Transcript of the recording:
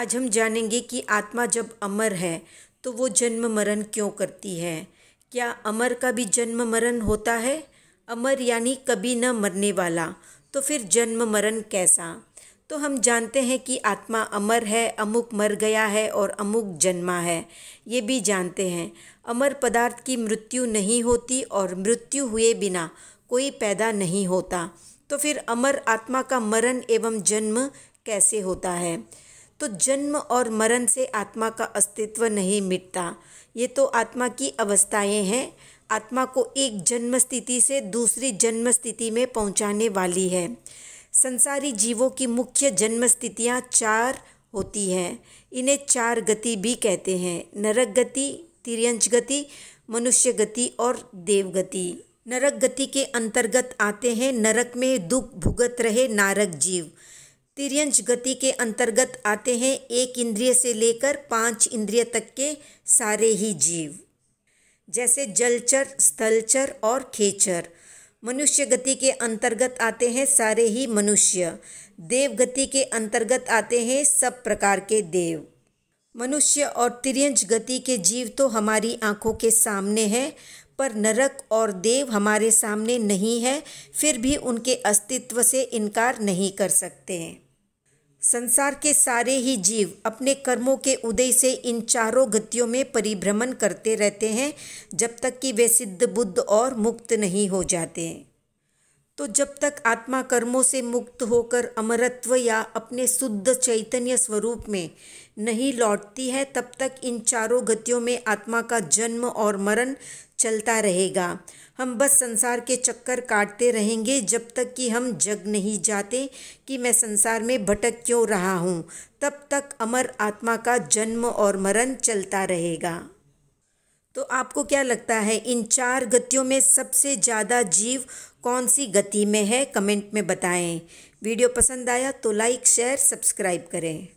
आज हम जानेंगे कि आत्मा जब अमर है तो वो जन्म मरण क्यों करती है क्या अमर का भी जन्म मरण होता है अमर यानी कभी न मरने वाला तो फिर जन्म मरण कैसा तो हम जानते हैं कि आत्मा अमर है अमुक मर गया है और अमुक जन्मा है ये भी जानते हैं अमर पदार्थ की मृत्यु नहीं होती और मृत्यु हुए बिना कोई पैदा नहीं होता तो फिर अमर आत्मा का मरण एवं जन्म कैसे होता है तो जन्म और मरण से आत्मा का अस्तित्व नहीं मिटता ये तो आत्मा की अवस्थाएं हैं आत्मा को एक जन्म स्थिति से दूसरी जन्म स्थिति में पहुंचाने वाली है संसारी जीवों की मुख्य जन्म स्थितियाँ चार होती हैं इन्हें चार गति भी कहते हैं नरक गति तिरंश गति मनुष्य गति और देव गति नरक गति के अंतर्गत आते हैं नरक में दुख भुगत रहे नारक जीव तिरंज गति के अंतर्गत आते हैं एक इंद्रिय से लेकर पांच इंद्रिय तक के सारे ही जीव जैसे जलचर स्थलचर और खेचर मनुष्य गति के अंतर्गत आते हैं सारे ही मनुष्य देव गति के अंतर्गत आते हैं सब प्रकार के देव मनुष्य और तिरंज गति के जीव तो हमारी आँखों के सामने हैं पर नरक और देव हमारे सामने नहीं है फिर भी उनके अस्तित्व से इनकार नहीं कर सकते हैं संसार के सारे ही जीव अपने कर्मों के उदय से इन चारों गतियों में परिभ्रमण करते रहते हैं जब तक कि वे सिद्ध बुद्ध और मुक्त नहीं हो जाते तो जब तक आत्मा कर्मों से मुक्त होकर अमरत्व या अपने शुद्ध चैतन्य स्वरूप में नहीं लौटती है तब तक इन चारों गतियों में आत्मा का जन्म और मरण चलता रहेगा हम बस संसार के चक्कर काटते रहेंगे जब तक कि हम जग नहीं जाते कि मैं संसार में भटक क्यों रहा हूँ तब तक अमर आत्मा का जन्म और मरण चलता रहेगा तो आपको क्या लगता है इन चार गतियों में सबसे ज़्यादा जीव कौन सी गति में है कमेंट में बताएं वीडियो पसंद आया तो लाइक शेयर सब्सक्राइब करें